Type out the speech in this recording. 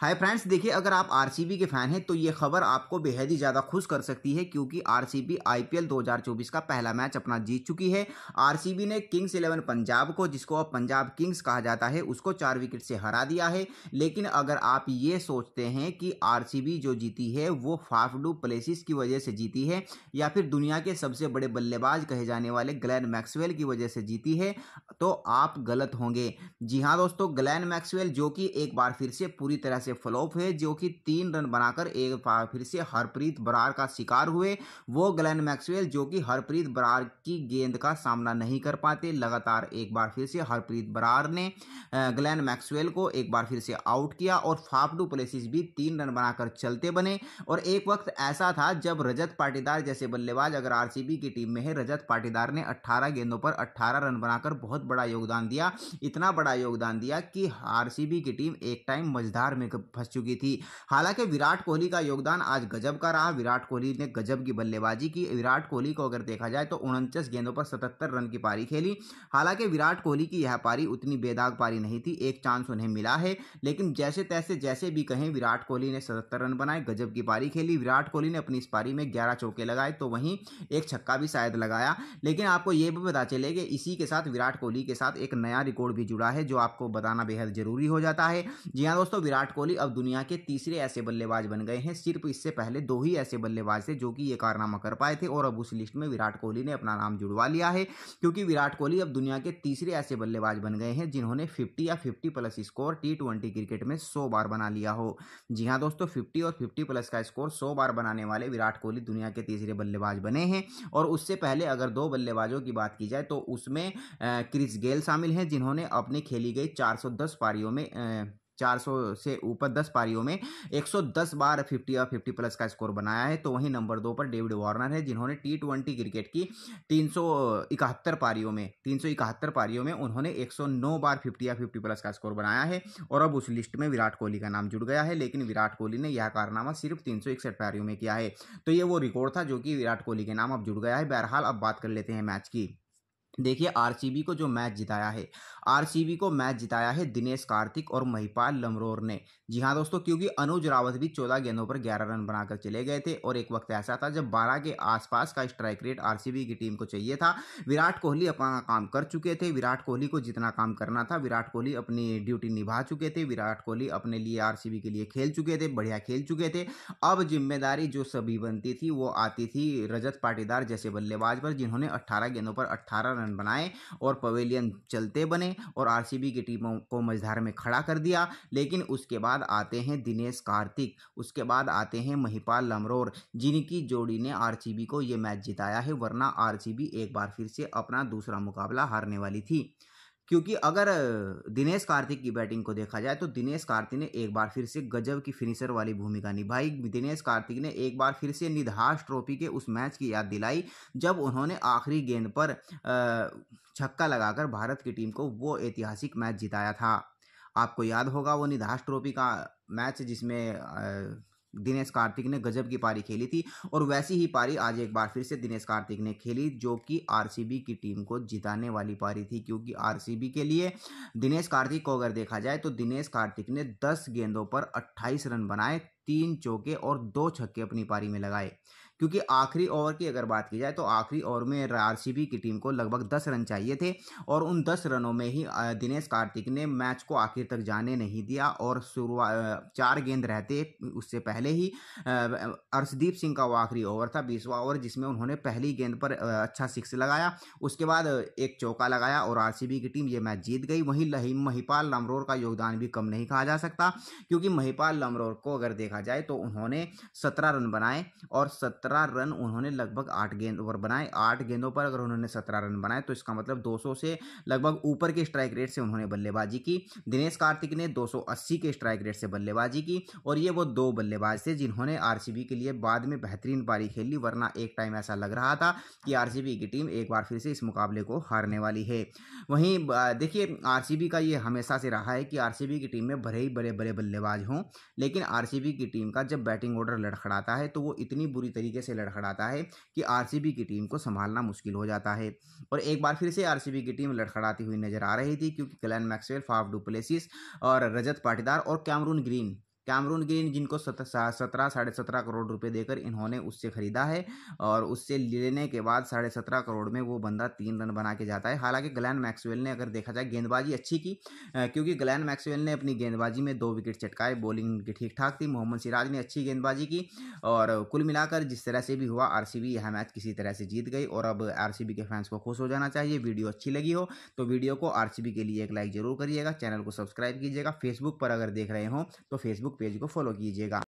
hi friends देखिए अगर आप आरसीबी के फैन हैं तो ये खबर आपको बेहद ही ज़्यादा खुश कर सकती है क्योंकि आरसीबी आईपीएल 2024 का पहला मैच अपना जीत चुकी है आरसीबी ने किंग्स इलेवन पंजाब को जिसको अब पंजाब किंग्स कहा जाता है उसको चार विकेट से हरा दिया है लेकिन अगर आप ये सोचते हैं कि आर जो जीती है वो फाफडू प्लेसिस की वजह से जीती है या फिर दुनिया के सबसे बड़े बल्लेबाज कहे जाने वाले ग्लैन मैक्सवेल की वजह से जीती है तो आप गलत होंगे जी हाँ दोस्तों ग्लैन मैक्सवेल जो कि एक बार फिर से पूरी तरह से फ्लॉप हुए जो कि तीन रन बनाकर एक बार फिर से हरप्रीत बरार का शिकार हुए वो ग्लैन मैक्सवेल जो कि हरप्रीत बरार की गेंद का सामना नहीं कर पाते लगातार एक बार फिर से हरप्रीत बरार ने ग्लैन मैक्सवेल को एक बार फिर से आउट किया और फाफडू प्लेसिस भी तीन रन बनाकर चलते बने और एक वक्त ऐसा था जब रजत पाटीदार जैसे बल्लेबाज अगर आरसीबी की टीम में है रजत पाटीदार ने अट्ठारह गेंदों पर अट्ठारह रन बनाकर बहुत बड़ा योगदान दिया इतना बड़ा योगदान दिया कि आरसीबी की टीम एक टाइम मझधार में फंस चुकी थी हालांकि विराट कोहली का योगदान आज गजब का रहा विराट कोहली ने गजब की बल्लेबाजी की विराट कोहली को अगर देखा जाए तो उनचास गेंदों पर सतहत्तर रन की पारी खेली हालांकि विराट कोहली की यह पारी उतनी बेदाग पारी नहीं थी एक चांस उन्हें मिला है लेकिन जैसे तैसे जैसे भी कहें विराट कोहली ने सतहत्तर रन बनाए गजब की पारी खेली विराट कोहली ने अपनी इस पारी में ग्यारह चौके लगाए तो वहीं एक छक्का भी शायद लगाया लेकिन आपको यह भी पता चले कि इसी के साथ विराट कोहली के साथ एक नया रिकॉर्ड भी जुड़ा है जो आपको बताना बेहद जरूरी हो जाता है जी हाँ दोस्तों विराट कोहली कोहली अब दुनिया के तीसरे ऐसे बल्लेबाज बन गए हैं सिर्फ इससे पहले दो ही ऐसे बल्लेबाज थे जो कि ये कारनामा कर पाए थे और अब उस लिस्ट में विराट कोहली ने अपना नाम जुड़वा लिया है क्योंकि विराट कोहली अब दुनिया के तीसरे ऐसे बल्लेबाज बन गए हैं जिन्होंने फिफ्टी या fifty plus score T twenty cricket में सौ बार बना लिया हो जी हाँ दोस्तों फिफ्टी और फिफ्टी प्लस का स्कोर सौ बार बनाने वाले विराट कोहली दुनिया के तीसरे बल्लेबाज बने हैं और उससे पहले अगर दो बल्लेबाजों की बात की जाए तो उसमें क्रिस गेल शामिल हैं जिन्होंने अपने खेली गई 410 पारियों में 400 से ऊपर 10 पारियों में 110 बार 50 और 50 प्लस का स्कोर बनाया है तो वहीं नंबर दो पर डेविड वार्नर है जिन्होंने टी ट्वेंटी क्रिकेट की तीन पारियों में तीन पारियों में उन्होंने 109 बार 50 या 50 प्लस का स्कोर बनाया है और अब उस लिस्ट में विराट कोहली का नाम जुड़ गया है लेकिन विराट कोहली ने यह कारनामा सिर्फ तीन पारियों में किया है तो ये वो रिकॉर्ड था जो कि विराट कोहली के नाम अब जुड़ गया है बहरहाल अब बात कर लेते हैं मैच की देखिए आरसीबी को जो मैच जिताया है आरसीबी को मैच जिताया है दिनेश कार्तिक और महिपाल लमरोर ने जी हाँ दोस्तों क्योंकि अनुज रावत भी 14 गेंदों पर 11 रन बनाकर चले गए थे और एक वक्त ऐसा था जब 12 के आसपास का स्ट्राइक रेट आरसीबी की टीम को चाहिए था विराट कोहली अपना काम कर चुके थे विराट कोहली को जितना काम करना था विराट कोहली अपनी ड्यूटी निभा चुके थे विराट कोहली अपने लिए आर के लिए खेल चुके थे बढ़िया खेल चुके थे अब जिम्मेदारी जो सभी बनती थी वो आती थी रजत पाटीदार जैसे बल्लेबाज पर जिन्होंने अट्ठारह गेंदों पर अट्ठारह रन रन बनाए और पवेलियन चलते बने और आरसीबी की टीमों को मझधार में खड़ा कर दिया लेकिन उसके बाद आते हैं दिनेश कार्तिक उसके बाद आते हैं महिपाल लमरोर जिनकी जोड़ी ने आर को ये मैच जिताया है वरना आरसीबी एक बार फिर से अपना दूसरा मुकाबला हारने वाली थी क्योंकि अगर दिनेश कार्तिक की बैटिंग को देखा जाए तो दिनेश कार्तिक ने एक बार फिर से गजब की फिनिशर वाली भूमिका निभाई दिनेश कार्तिक ने एक बार फिर से निधास ट्रॉफी के उस मैच की याद दिलाई जब उन्होंने आखिरी गेंद पर छक्का लगाकर भारत की टीम को वो ऐतिहासिक मैच जिताया था आपको याद होगा वो निधास ट्रॉफी का मैच जिसमें दिनेश कार्तिक ने गजब की पारी खेली थी और वैसी ही पारी आज एक बार फिर से दिनेश कार्तिक ने खेली जो कि आरसीबी की टीम को जिताने वाली पारी थी क्योंकि आरसीबी के लिए दिनेश कार्तिक को अगर देखा जाए तो दिनेश कार्तिक ने 10 गेंदों पर 28 रन बनाए तीन चौके और दो छक्के अपनी पारी में लगाए क्योंकि आखिरी ओवर की अगर बात की जाए तो आखिरी ओवर में आर की टीम को लगभग दस रन चाहिए थे और उन दस रनों में ही दिनेश कार्तिक ने मैच को आखिर तक जाने नहीं दिया और शुरुआत चार गेंद रहते उससे पहले ही अर्शदीप सिंह का वो आखिरी ओवर था बीसवा ओवर जिसमें उन्होंने पहली गेंद पर अच्छा सिक्स लगाया उसके बाद एक चौका लगाया और आर की टीम ये मैच जीत गई वहीं लहीम महिपाल लमरोर का योगदान भी कम नहीं कहा जा सकता क्योंकि महिपाल लमरोर को अगर देखा जाए तो उन्होंने सत्रह रन बनाए और सत्रह सत्रह रन उन्होंने लगभग आठ गेंद ओवर बनाए आठ गेंदों पर अगर उन्होंने सत्रह रन बनाए तो इसका मतलब सौ से लगभग ऊपर के स्ट्राइक रेट से उन्होंने बल्लेबाजी की दिनेश कार्तिक ने अस्सी के स्ट्राइक रेट से बल्लेबाजी की और ये वो दो बल्लेबाज थे जिन्होंने आर के लिए बाद में बेहतरीन पारी खेली वरना एक टाइम ऐसा लग रहा था कि आर की टीम एक बार फिर से इस मुकाबले को हारने वाली है वहीं देखिए आर का ये हमेशा से रहा है कि आर की टीम में भरे ही बड़े बड़े बल्लेबाज हों लेकिन आर की टीम का जब बैटिंग ऑर्डर लड़खड़ाता है तो वो इतनी बुरी तरीके तरीके से लड़खड़ाता है कि आरसीबी की टीम को संभालना मुश्किल हो जाता है और एक बार फिर से आरसीबी की टीम लड़खड़ाती हुई नजर आ रही थी क्योंकि क्लैन मैक्सवेल फाफ डुप्लेसिस और रजत पाटीदार और कैमरून ग्रीन कैमरून ग्रीन जिनको सत्रह साढ़े सत्रह करोड़ रुपए देकर इन्होंने उससे खरीदा है और उससे लेने के बाद साढ़े सत्रह करोड़ में वो बंदा तीन रन बना के जाता है हालांकि ग्लैन मैक्सवेल ने अगर देखा जाए गेंदबाजी अच्छी की क्योंकि ग्लैन मैक्सवेल ने अपनी गेंदबाजी में दो विकेट चटकाए बॉलिंग उनकी ठीक ठाक थी मोहम्मद सिराज ने अच्छी गेंदबाजी की और कुल मिलाकर जिस तरह से भी हुआ आर यह मैच किसी तरह से जीत गई और अब आर के फैंस को खुश हो जाना चाहिए वीडियो अच्छी लगी हो तो वीडियो को आर के लिए एक लाइक जरूर करिएगा चैनल को सब्सक्राइब कीजिएगा फेसबुक पर अगर देख रहे हो तो फेसबुक फेसबुक पेज को फॉलो कीजिएगा